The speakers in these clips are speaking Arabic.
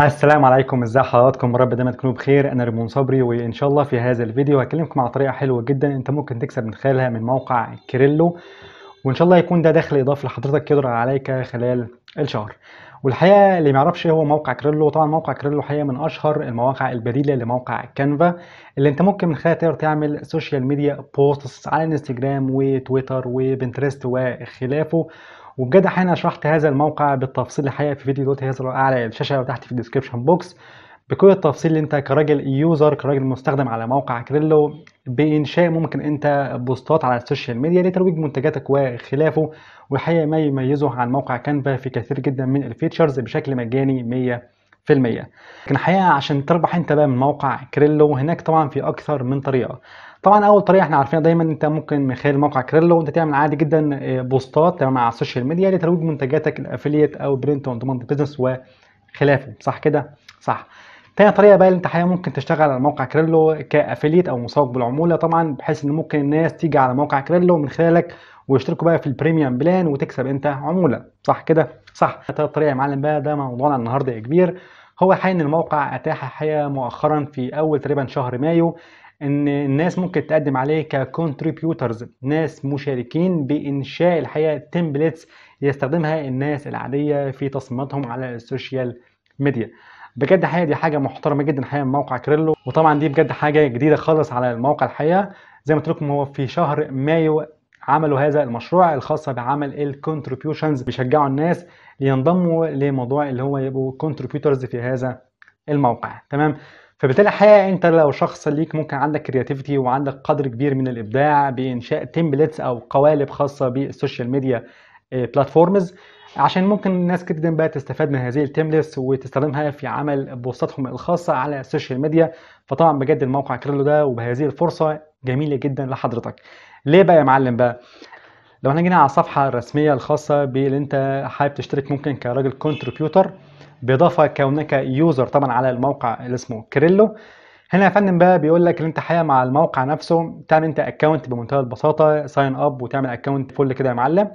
السلام عليكم ازاي حضراتكم رب دايما تكونوا بخير انا ريمون صبري وان شاء الله في هذا الفيديو هكلمكم عن طريقه حلوه جدا انت ممكن تكسب من خلالها من موقع كريلو وان شاء الله يكون ده دخل اضافي لحضرتك يدر عليك خلال الشهر والحقيقه اللي ما يعرفش هو موقع كريلو طبعا موقع كريلو حقيقه من اشهر المواقع البديله لموقع كانفا اللي انت ممكن من خلالها تقدر تعمل سوشيال ميديا بوستس على انستجرام وتويتر وبنترست وخلافه وبجد احيانا شرحت هذا الموقع بالتفصيل الحقيقه في فيديو دلوقتي هيظهر اعلى الشاشه وتحت في الديسكربشن بوكس بكل التفاصيل اللي انت كراجل يوزر كراجل مستخدم على موقع كريلو بانشاء ممكن انت بوستات على السوشيال ميديا لترويج منتجاتك وخلافه والحقيقه ما يميزه عن موقع كانفا في كثير جدا من الفيتشرز بشكل مجاني 100% لكن الحقيقه عشان تربح انت بقى من موقع كريلو هناك طبعا في اكثر من طريقه طبعا اول طريقه احنا عارفينها دايما انت ممكن من خلال موقع كريلو انت تعمل عادي جدا آه، بوستات تمام على السوشيال ميديا لترويج منتجاتك الافليت او برنت اون ديماند بزنس وخلافه صح كده صح تاني طريقه بقى الانتحائيه ممكن تشتغل على موقع كريلو كافيليت او مسوق بالعموله طبعا بحيث ان ممكن الناس تيجي على موقع كريلو من خلالك ويشتركوا بقى في البريميوم بلان وتكسب انت عموله صح كده صح تالت طريقه يا معلم بقى ده موضوعنا النهارده كبير هو حين الموقع اتاح حياه مؤخرا في اول تقريبا شهر مايو ان الناس ممكن تقدم عليه ككونتريبيوترز ناس مشاركين بانشاء الحقيقه تمبلتس يستخدمها الناس العاديه في تصميماتهم على السوشيال ميديا بجد حقيقه دي حاجه محترمه جدا حقيقه من موقع كريلو وطبعا دي بجد حاجه جديده خالص على الموقع الحقيقه زي ما قلت لكم هو في شهر مايو عملوا هذا المشروع الخاصه بعمل الكونتريبيوشنز بيشجعوا الناس لينضموا لموضوع اللي هو يبقوا كونتريبيوترز في هذا الموقع تمام فبالتالي الحقيقه انت لو شخص ليك ممكن عندك كرياتيفيتي وعندك قدر كبير من الابداع بانشاء تمبلتس او قوالب خاصه بالسوشيال ميديا بلاتفورمز عشان ممكن ناس كتير جدا بقى تستفاد من هذه التملتس وتستخدمها في عمل بوستاتهم الخاصه على السوشيال ميديا فطبعا بجد الموقع كريلو ده وبهذه الفرصه جميله جدا لحضرتك ليه بقى يا معلم بقى لو احنا جينا على الصفحه الرسميه الخاصه باللي انت حابب تشترك ممكن كراجل كونتريبيوتر باضافه كونك يوزر طبعا على الموقع اللي اسمه كريلو هنا يا فندم بقى بيقول لك ان انت حقيقه مع الموقع نفسه تعمل انت اكونت بمنتهى البساطه ساين اب وتعمل اكونت فل كده يا معلم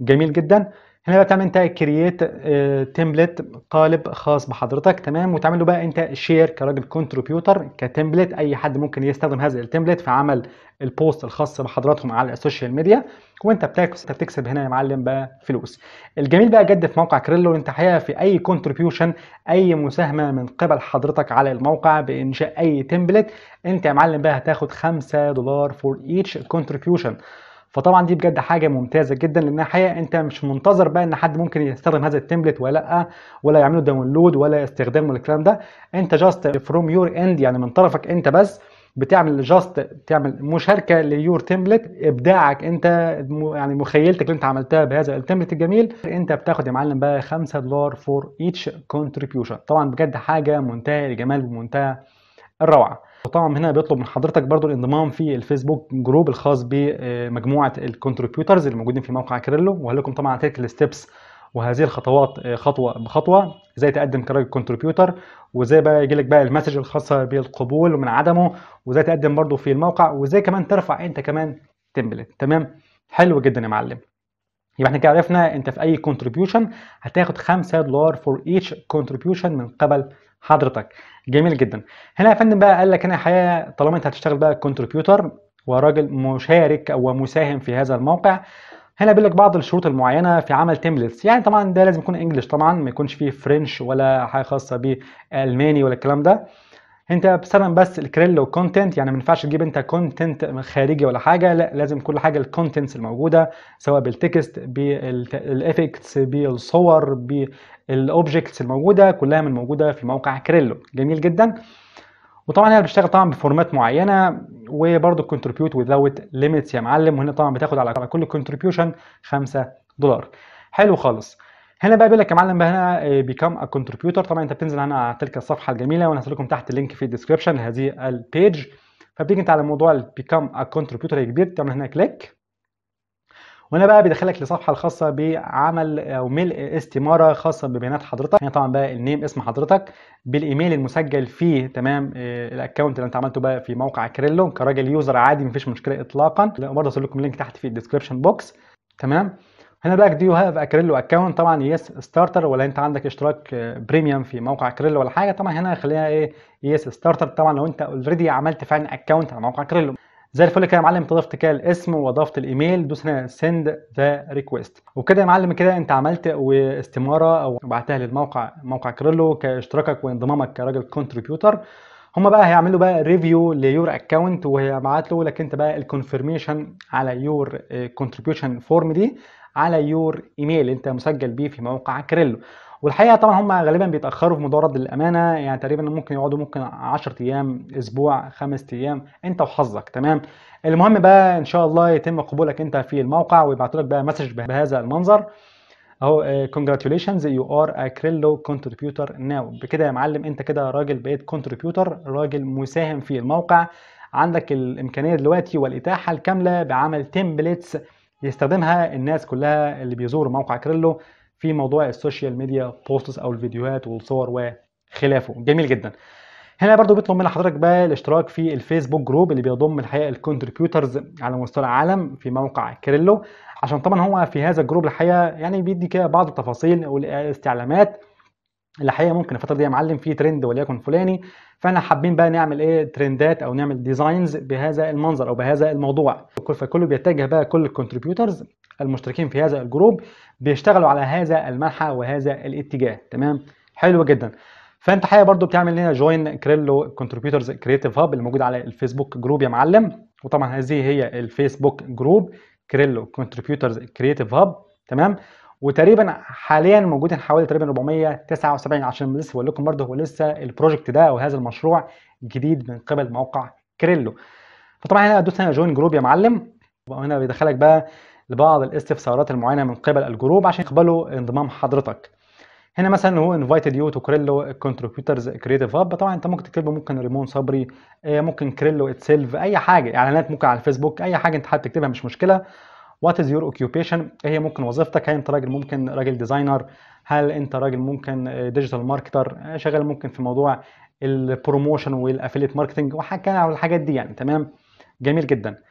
جميل جدا هنا بقى تعمل انت كرييت تمبلت قالب خاص بحضرتك تمام وتعمل له بقى انت شير كراجل كونتريبيوتر كتمبلت اي حد ممكن يستخدم هذا التمبلت في عمل البوست الخاص بحضراتهم على السوشيال ميديا وانت بتكسب انت بتكسب هنا يا معلم بقى فلوس الجميل بقى جد في موقع كريلو انت حقيقه في اي كونتريبيوشن اي مساهمه من قبل حضرتك على الموقع بانشاء اي تمبلت انت يا معلم بقى هتاخد 5 دولار فور ايتش كونتريبيوشن فطبعا دي بجد حاجه ممتازه جدا لان الحقيقه انت مش منتظر بقى ان حد ممكن يستخدم هذا التمبلت ولا لا ولا يعمله داونلود ولا استخدامه الكلام ده انت جاست فروم يور اند يعني من طرفك انت بس بتعمل جاست تعمل مشاركه ليور تمبلت ابداعك انت يعني مخيلتك اللي انت عملتها بهذا التمبلت الجميل انت بتاخد يا معلم بقى 5 دولار فور ايتش كونتريبيوشن طبعا بجد حاجه منتهى الجمال ومنتهى الروعه التطعم هنا بيطلب من حضرتك برضو الانضمام في الفيسبوك جروب الخاص بمجموعه الكونتريبيوترز موجودين في موقع كريلو وهقول لكم طبعا تلك الستبس وهذه الخطوات آه، خطوه بخطوه ازاي تقدم كراجل كونتريبيوتر وازاي بقى يجي لك بقى المسج الخاصه بالقبول ومن عدمه وازاي تقدم برضو في الموقع وازاي كمان ترفع انت كمان تمبلت تمام حلو جدا يا معلم يبقى احنا كده عرفنا انت في اي كونتريبيوشن هتاخد 5 دولار فور ايتش كونتريبيوشن من قبل حضرتك جميل جدا هنا يا فندم بقى قال لك هنا الحقيقه طالما انت هتشتغل بقى كونتريبيوتور وراجل مشارك او مساهم في هذا الموقع هنا بيقول لك بعض الشروط المعينه في عمل تمبلتس يعني طبعا ده لازم يكون انجلش طبعا ما يكونش فيه فرنش ولا حاجه خاصه بالماني ولا الكلام ده انت بتستخدم بس الكريل والكونتنت يعني ما ينفعش تجيب انت كونتنت خارجي ولا حاجه لا لازم كل حاجه الكونتنتس الموجوده سواء بالتكست بالافكتس بالصور بالاوبجكتس الموجوده كلها من موجوده في موقع كريلو جميل جدا وطبعا هي بتشتغل طبعا بفورمات معينه وبرده كونتريبيوت ويزاوت ليميتس يا معلم وهنا طبعا بتاخد على كل كونتريبيوشن 5 دولار حلو خالص هنا بقى بيقول لك يا معلم بقى هنا بيكم ا كونتريبيوتور طبعا انت بتنزل هنا على تلك الصفحه الجميله وانا هسيب لكم تحت اللينك في الديسكربشن لهذه البيج فبتيجي انت على موضوع بيكم ا كونتريبيوتور يا كبير تعمل هنا كليك وهنا بقى بيدخلك لصفحه الخاصه بعمل او ملء استماره خاصه ببيانات حضرتك هنا طبعا بقى النيم اسم حضرتك بالايميل المسجل فيه تمام آه، الاكونت اللي انت عملته بقى في موقع كريلو كراجل يوزر عادي مفيش مشكله اطلاقا برضه هسيب لكم لينك تحت في الديسكربشن بوكس تمام هنا بقى دو هاف اكريلو اكونت طبعا يس ستارتر ولا انت عندك اشتراك بريميوم في موقع اكريلو ولا حاجه طبعا هنا خليها ايه يس ستارتر طبعا لو انت اوريدي عملت فعلا اكونت على موقع اكريلو زي الفل كده يا معلم انت ضفت كده الاسم واضفت الايميل دوس هنا سند ذا ريكويست وبكده يا معلم كده انت عملت استماره او بعتها للموقع موقع كريلو كاشتراكك وانضمامك كراجل كونتريبيوتر هما بقى هيعملوا بقى ريفيو ليور اكونت وهيبعت له لك انت بقى الكونفرميشن على يور كونتريبيوشن فورم دي على يور ايميل انت مسجل بيه في موقع كريلو والحقيقه طبعا هم غالبا بيتاخروا في موضوع رد الامانه يعني تقريبا ممكن يقعدوا ممكن 10 ايام اسبوع خمس ايام انت وحظك تمام المهم بقى ان شاء الله يتم قبولك انت في الموقع ويبعتوا لك بقى مسج بهذا المنظر اهو كونجراتيوليشنز يو ار كريلو كونتريبيوتر ناو بكده يا معلم انت كده راجل بقيت كونتريبيوتر راجل مساهم في الموقع عندك الامكانيه دلوقتي والاتاحه الكامله بعمل تمبلتس يستخدمها الناس كلها اللي بيزوروا موقع كريلو في موضوع السوشيال ميديا بوستس او الفيديوهات والصور وخلافه جميل جدا هنا برضو بيطلب من حضرتك بقى الاشتراك في الفيسبوك جروب اللي بيضم الحقيقه الكونتريبيوترز على مستوى العالم في موقع كريلو عشان طبعا هو في هذا الجروب الحقيقه يعني بيدي كده بعض التفاصيل والاستعلامات الحقيقه ممكن الفتره دي يا معلم في ترند وليكن فلاني فاحنا حابين بقى نعمل ايه ترندات او نعمل ديزاينز بهذا المنظر او بهذا الموضوع فكله بيتجه بقى كل الكونتريبيوترز المشتركين في هذا الجروب بيشتغلوا على هذا المنحى وهذا الاتجاه تمام حلو جدا فانت حقيقه برضو بتعمل لنا جوين كريلو كونتريبيوترز كريتيف هاب اللي موجود على الفيسبوك جروب يا معلم وطبعا هذه هي الفيسبوك جروب كريلو كونتريبيوترز كريتيف هاب تمام وتقريبا حاليا موجودين حوالي تقريبا 479 عشان لسه بقول لكم برضه هو لسه البروجكت ده او هذا المشروع جديد من قبل موقع كريلو فطبعا هنا ادوس هنا جوين جروب يا معلم وهنا بيدخلك بقى لبعض الاستفسارات المعينه من قبل الجروب عشان يقبلوا انضمام حضرتك هنا مثلا هو انفايتد يو تو كريلو كونتريبيوترز كريتيف هاب طبعا انت ممكن تكتبه ممكن ريمون صبري آه، ممكن كريلو اتسيلف اي حاجه اعلانات ممكن على الفيسبوك اي حاجه انت حابب تكتبها مش مشكله وات از يور اوكيوبيشن ايه هي ممكن وظيفتك هل انت راجل ممكن راجل ديزاينر هل انت راجل ممكن ديجيتال آه، ماركتر آه، شغال ممكن في موضوع البروموشن والافيليت ماركتنج على والحاجات دي يعني تمام جميل جدا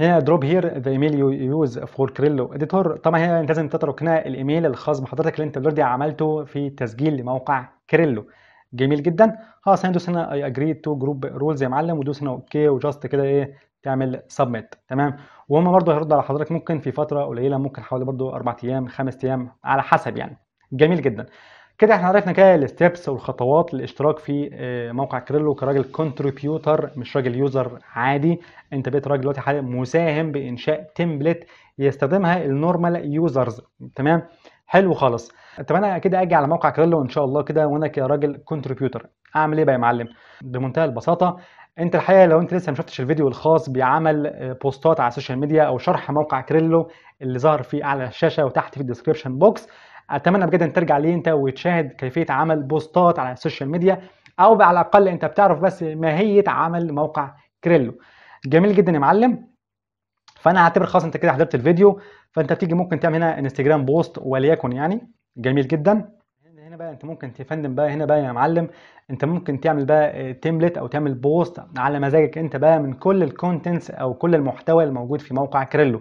هنا دروب هير ذا ايميل يو يوز فور كريلو اديتور طبعا هنا انت لازم تترك هنا الايميل الخاص بحضرتك اللي انت اوريدي عملته في تسجيل لموقع كريلو جميل جدا خلاص هندوس هنا اي اجري تو جروب رولز يا معلم ودوس هنا اوكي وجاست كده ايه تعمل سبميت تمام وهم برضو هيردوا على حضرتك ممكن في فتره قليله ممكن حوالي برضو اربع ايام خمس ايام على حسب يعني جميل جدا كده احنا عرفنا كده الستبس والخطوات للاشتراك في آه، موقع كريلو كراجل كونتريبيوتر مش راجل يوزر عادي انت بقيت راجل دلوقتي حاليا مساهم بانشاء تمبلت يستخدمها النورمال يوزرز تمام حلو خالص اتمنى كده اجي على موقع كريلو ان شاء الله كده وانا كراجل كونتريبيوتر اعمل ايه بقى يا معلم بمنتهى البساطه انت الحقيقه لو انت لسه ما شفتش الفيديو الخاص بعمل آه، بوستات على السوشيال ميديا او شرح موقع كريلو اللي ظهر في اعلى الشاشه وتحت في الديسكربشن بوكس اتمنى بجد ان ترجع ليه انت وتشاهد كيفيه عمل بوستات على السوشيال ميديا او على الاقل انت بتعرف بس ماهيه عمل موقع كريلو جميل جدا يا معلم فانا هعتبر خلاص انت كده حضرت الفيديو فانت بتيجي ممكن تعمل هنا انستجرام بوست وليكن يعني جميل جدا هنا بقى انت ممكن تفندم بقى هنا بقى يا معلم انت ممكن تعمل بقى تيمبلت آه، او تعمل بوست على مزاجك انت بقى من كل الكونتنتس او كل المحتوى الموجود في موقع كريلو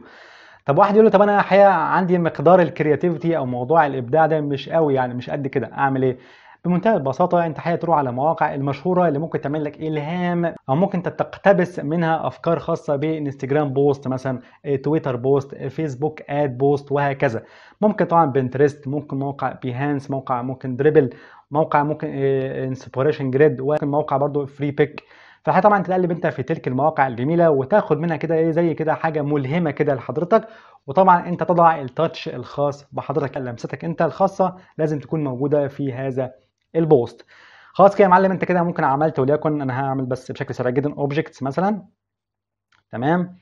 طب واحد يقول له طب انا الحقيقه عندي مقدار الكرياتيفيتي او موضوع الابداع ده مش قوي يعني مش قد كده اعمل ايه بمنتهى البساطه انت انت تروح على مواقع المشهوره اللي ممكن تعمل لك الهام او ممكن انت تقتبس منها افكار خاصه بانستجرام بوست مثلا إيه، تويتر بوست إيه، فيسبوك اد بوست وهكذا ممكن طبعا بنترست ممكن موقع بيهانس موقع ممكن دريبل موقع ممكن انسبريشن جريد وممكن موقع برضو فري بيك طبعا تقلب انت في تلك المواقع الجميله وتاخد منها كده ايه زي كده حاجه ملهمه كده لحضرتك وطبعا انت تضع التاتش الخاص بحضرتك لمستك انت الخاصه لازم تكون موجوده في هذا البوست خلاص كده يا معلم انت كده ممكن عملت وليكن انا هعمل بس بشكل سريع جدا اوبجكتس مثلا تمام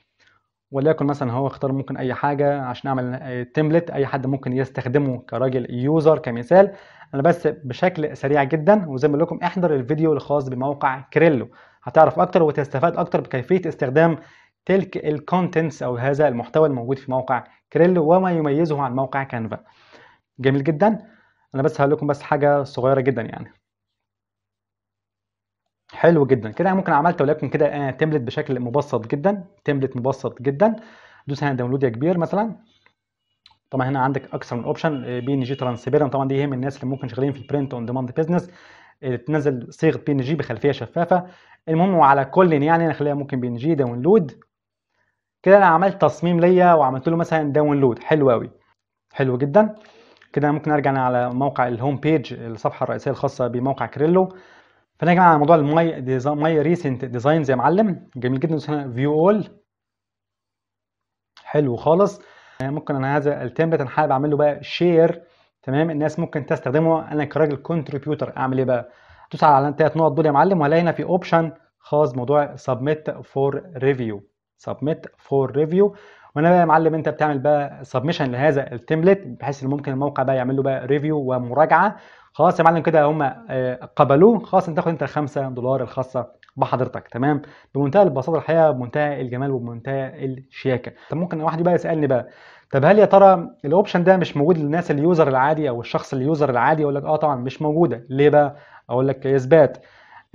وليكن مثلا هو اختار ممكن اي حاجه عشان اعمل تمبلت اي حد ممكن يستخدمه كراجل يوزر كمثال انا بس بشكل سريع جدا وزي ما لكم احضر الفيديو الخاص بموقع كريلو هتعرف اكتر وتستفاد اكتر بكيفيه استخدام تلك الكونتنتس او هذا المحتوى الموجود في موقع كريلو وما يميزه عن موقع كانفا جميل جدا انا بس هقول لكم بس حاجه صغيره جدا يعني حلو جدا كده ممكن عملت ولكن كده آه تمبلت بشكل مبسط جدا تمبلت مبسط جدا دوس هنا داونلود يا كبير مثلا طبعا هنا عندك اكثر من اوبشن بي ان جي ترانسبيرنت طبعا دي يهم الناس اللي ممكن شغالين في البرنت اون ديماند بزنس تنزل صيغه بي ان جي بخلفيه شفافه المهم وعلى كل يعني انا خليها ممكن بي ان جي داونلود كده انا عملت تصميم ليا وعملت له مثلا داونلود حلو قوي حلو جدا كده ممكن ارجع على موقع الهوم بيج الصفحه الرئيسيه الخاصه بموقع كريلو فانا يا جماعه على موضوع الماي ديزاين ماي ريسنت ديزاينز يا معلم جميل جدا هنا فيو اول حلو خالص ممكن انا هذا التمبلت انا حابب اعمل له بقى شير تمام الناس ممكن تستخدمه انا كراجل كونتريبيوتر اعمل ايه بقى تدوس على الثلاث نقط دول يا معلم وهلاقي هنا في اوبشن خاص بموضوع سبميت فور ريفيو سبميت فور ريفيو وانا بقى يا معلم انت بتعمل بقى سبمشن لهذا التمبلت بحيث ان ممكن الموقع بقى يعمل له بقى ريفيو ومراجعه خلاص يا معلم كده هم آه، قبلوه خلاص انت تاخد انت ال 5 دولار الخاصه بحضرتك تمام بمنتهى البساطه الحقيقه بمنتهى الجمال وبمنتهى الشياكه طب ممكن واحد بقى يسالني بقى طب هل يا ترى الاوبشن ده مش موجود للناس اليوزر العادي او الشخص اليوزر العادي يقول لك اه طبعا مش موجوده ليه بقى اقول لك اثبات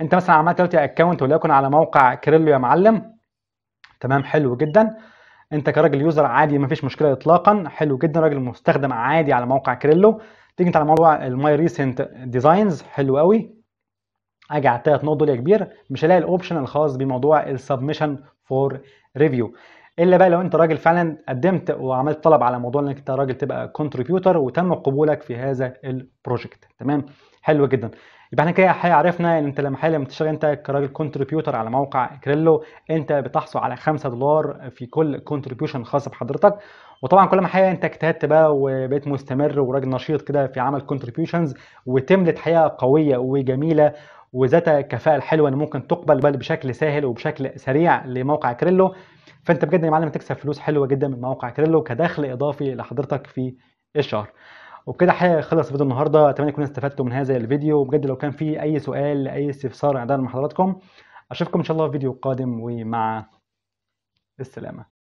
انت مثلا عملت دلوقتي اكونت وليكن على موقع كريلو يا معلم تمام حلو جدا انت كراجل يوزر عادي ما فيش مشكله اطلاقا حلو جدا راجل مستخدم عادي على موقع كريلو تيجي انت على موضوع الماي ريسنت ديزاينز حلو قوي اجي على الثلاث نقط دول يا كبير مش هلاقي الاوبشن الخاص بموضوع السبمشن فور ريفيو الا بقى لو انت راجل فعلا قدمت وعملت طلب على موضوع انك انت راجل تبقى كونتريبيوتر وتم قبولك في هذا البروجكت تمام حلو جدا يبقى احنا كده عرفنا ان انت لما حاليا بتشتغل انت كراجل كونتريبيوتر على موقع كريلو انت بتحصل على 5 دولار في كل كونتريبيوشن خاص بحضرتك وطبعا كل ما حقيقه انت اجتهدت بقى وبقيت مستمر وراجل نشيط كده في عمل كونتريبيوشنز وتملت حقيقه قويه وجميله وذات الكفاءه الحلوه اللي ممكن تقبل بل بشكل سهل وبشكل سريع لموقع كريلو فانت بجد يا معلم تكسب فلوس حلوه جدا من موقع كريلو كدخل اضافي لحضرتك في الشهر وبكده خلص فيديو النهارده اتمنى تكونوا استفدتوا من هذا الفيديو وبجد لو كان في اي سؤال اي استفسار عندنا من حضراتكم اشوفكم ان شاء الله في فيديو قادم ومع السلامه